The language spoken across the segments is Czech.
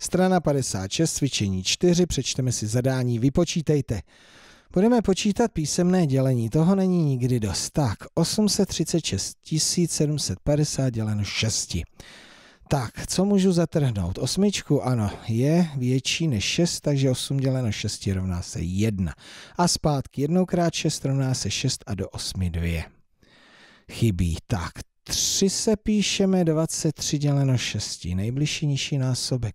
Strana 56, cvičení 4, přečteme si zadání, vypočítejte. Budeme počítat písemné dělení, toho není nikdy dost. Tak, 836 750 děleno 6. Tak, co můžu zatrhnout? Osmičku, ano, je větší než 6, takže 8 děleno 6 rovná se 1. A zpátky 1 krát 6 rovná se 6 a do 8 2. Chybí. Tak, 3 se píšeme, 23 děleno 6, nejbližší nižší násobek.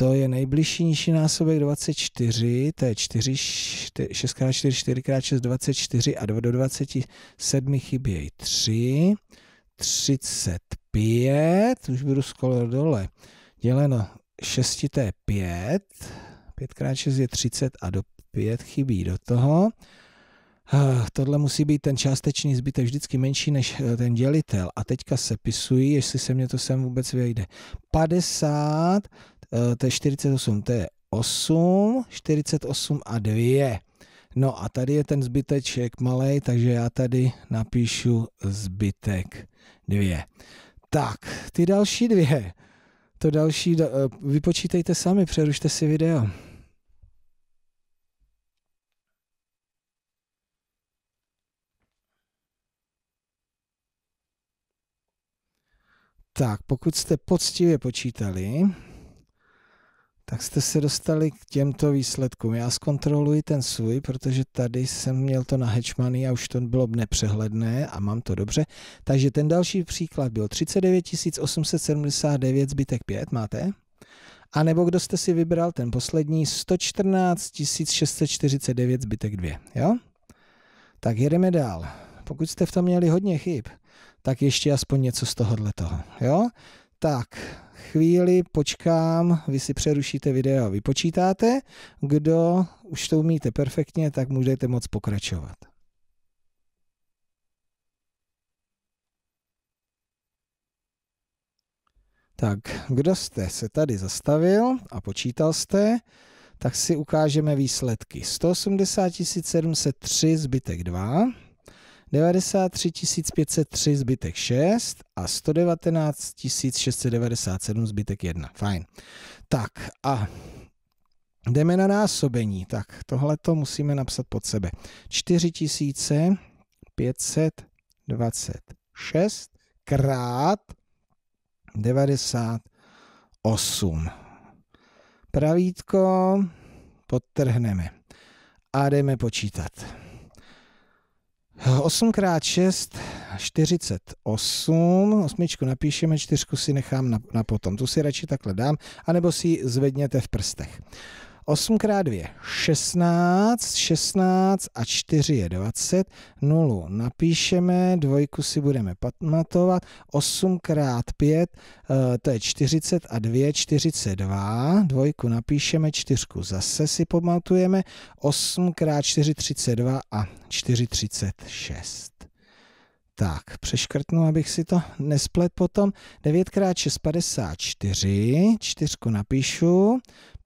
to je nejbližší nižší násobek 24, to je 4, 6x4, 4x6, 24 a do 27 chybějí 3, 35, už budu skoro dole, děleno 6, to je 5, 5x6 je 30 a do 5 chybí do toho. Eh, tohle musí být ten částečný zbytek vždycky menší než eh, ten dělitel. A teďka se pisuji, jestli se mě to sem vůbec vejde. 50, Eh, to je 48, to je 8, 48 a 2. No a tady je ten zbyteček malý, takže já tady napíšu zbytek 2. Tak, ty další dvě. To další, eh, vypočítejte sami, přerušte si video. Tak, pokud jste poctivě počítali, tak jste se dostali k těmto výsledkům. Já zkontroluji ten svůj, protože tady jsem měl to na hečmany a už to bylo nepřehledné a mám to dobře. Takže ten další příklad byl 39 879 zbytek 5, máte? A nebo kdo jste si vybral ten poslední 114 649 zbytek 2, jo? Tak jedeme dál. Pokud jste v tom měli hodně chyb, tak ještě aspoň něco z tohohle toho, jo? Tak, chvíli počkám, vy si přerušíte video a vypočítáte. Kdo už to umíte perfektně, tak můžete moc pokračovat. Tak, kdo jste se tady zastavil a počítal jste, tak si ukážeme výsledky. 180 703 zbytek 2. 93 503 zbytek 6 a 119 697 zbytek 1. Fajn. Tak a jdeme na násobení. Tak tohle to musíme napsat pod sebe. 4526 krát 98. Pravítko podtrhneme a jdeme počítat. 8x6, 48. Osmičku napíšeme, čtyřku si nechám na, na potom. Tu si radši takhle dám, anebo si ji zvedněte v prstech. 8 x 2 16, 16 a 4 je 20, 0 napíšeme, dvojku si budeme pamatovat, 8 x 5 to je 40 a 2 42, dvojku napíšeme, čtyřku zase si pamatujeme, 8 x 4 32 a 4 36. Tak, přeškrtnu, abych si to nesplet potom. 9 x 6 54, čtyřku napíšu,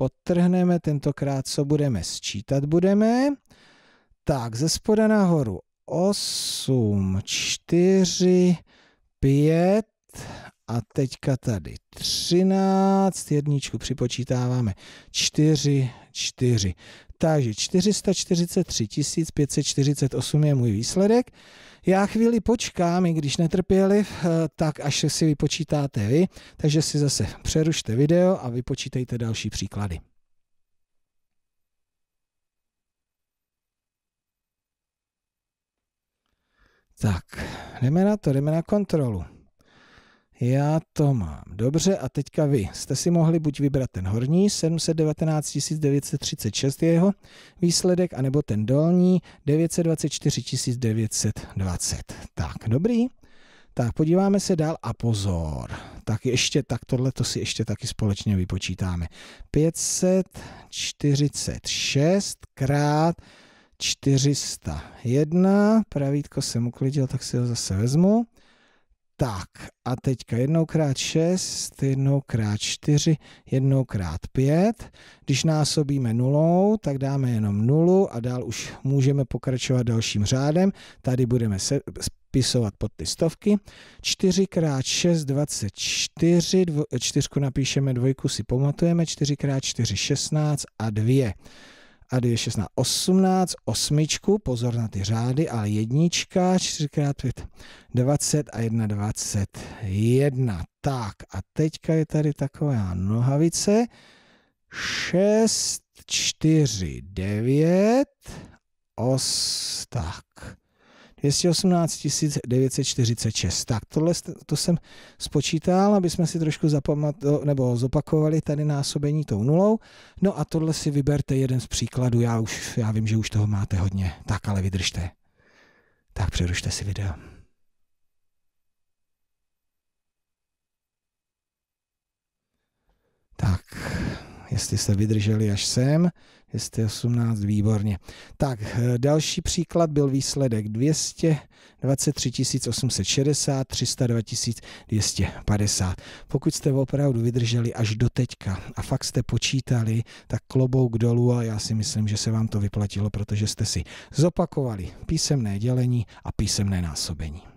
podtrhneme, tentokrát co budeme sčítat budeme. Tak, ze spoda nahoru 8, 4, 5 a teďka tady 13, jedničku připočítáváme 4, 4 takže 443 548 je můj výsledek. Já chvíli počkám, i když netrpěliv, eh, tak až si vypočítáte vy, takže si zase přerušte video a vypočítejte další příklady. Tak, jdeme na to, jdeme na kontrolu. Já to mám. Dobře, a teďka vy. Jste si mohli buď vybrat ten horní, 719 936 jeho výsledek, anebo ten dolní, 924 920. Tak, dobrý. Tak, podíváme se dál a pozor. Tak ještě, tak tohle to si ještě taky společně vypočítáme. 546 krát 401, pravítko jsem uklidil, tak si ho zase vezmu. Tak a teďka jednou krát 6, jednou krát 4, jednou krát 5. Když násobíme nulou, tak dáme jenom nulu a dál už můžeme pokračovat dalším řádem. Tady budeme se, spisovat pod ty stovky. 4 krát 6, 24, dvo, čtyřku napíšeme, dvojku si pamatujeme, 4 krát 4, 16 a 2 a když 16, 18, osmičku, pozor na ty řády, ale jednička, 4 x 5, 20 a 1, 21. Tak a teďka je tady taková nohavice, 6, 4, 9, os, tak. 218 946. Tak tohle to jsem spočítal, aby jsme si trošku zapamato, nebo zopakovali tady násobení tou nulou. No a tohle si vyberte jeden z příkladů. Já už já vím, že už toho máte hodně. Tak ale vydržte. Tak přerušte si video. jestli se vydrželi až sem, jestli 18, výborně. Tak, eh, další příklad byl výsledek 223 860, 302 250. Pokud jste opravdu vydrželi až do teďka a fakt jste počítali, tak klobouk dolů a já si myslím, že se vám to vyplatilo, protože jste si zopakovali písemné dělení a písemné násobení.